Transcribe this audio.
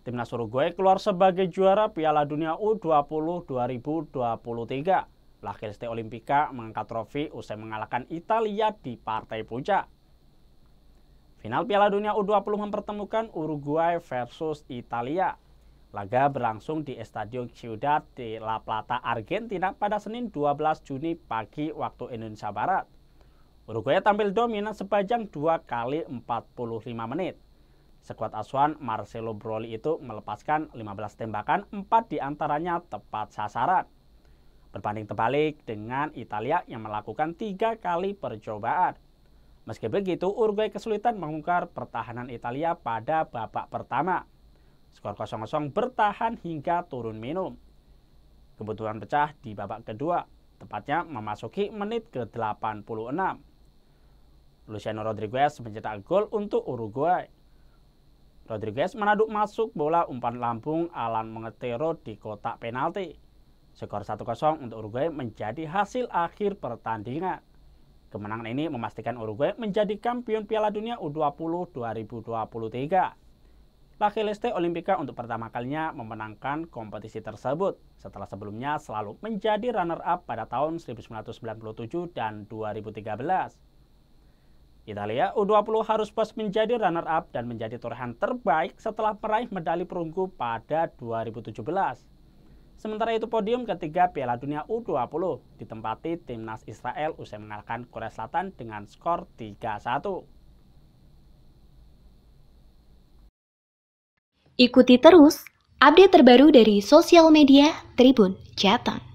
Timnas Uruguay keluar sebagai juara Piala Dunia U20 2023. La Ste Olimpika mengangkat trofi usai mengalahkan Italia di partai puncak. Final Piala Dunia U20 mempertemukan Uruguay versus Italia. Laga berlangsung di Estadio Ciudad de La Plata, Argentina pada Senin 12 Juni pagi waktu Indonesia Barat. Uruguay tampil dominan sepanjang 2 kali 45 menit. Sekuat asuhan Marcelo Broli itu melepaskan 15 tembakan, 4 diantaranya tepat sasaran. Berbanding terbalik dengan Italia yang melakukan tiga kali percobaan. Meski begitu, Uruguay kesulitan mengungkar pertahanan Italia pada babak pertama. Skor 0-0 bertahan hingga turun minum. Kebutuhan pecah di babak kedua, tepatnya memasuki menit ke-86. Luciano Rodriguez mencetak gol untuk Uruguay. Rodriguez menaduk masuk bola umpan lambung Alan Mengetero di kotak penalti. Skor 1-0 untuk Uruguay menjadi hasil akhir pertandingan. Kemenangan ini memastikan Uruguay menjadi kampion Piala Dunia U20 2023. Laki Leste Olimpika untuk pertama kalinya memenangkan kompetisi tersebut setelah sebelumnya selalu menjadi runner-up pada tahun 1997 dan 2013. Italia U20 harus puas menjadi runner-up dan menjadi torehan terbaik setelah meraih medali perunggu pada 2017. Sementara itu podium ketiga Piala Dunia U20 ditempati timnas Israel usai mengalahkan Korea Selatan dengan skor 3-1. Ikuti terus update terbaru dari sosial media Tribun Jateng.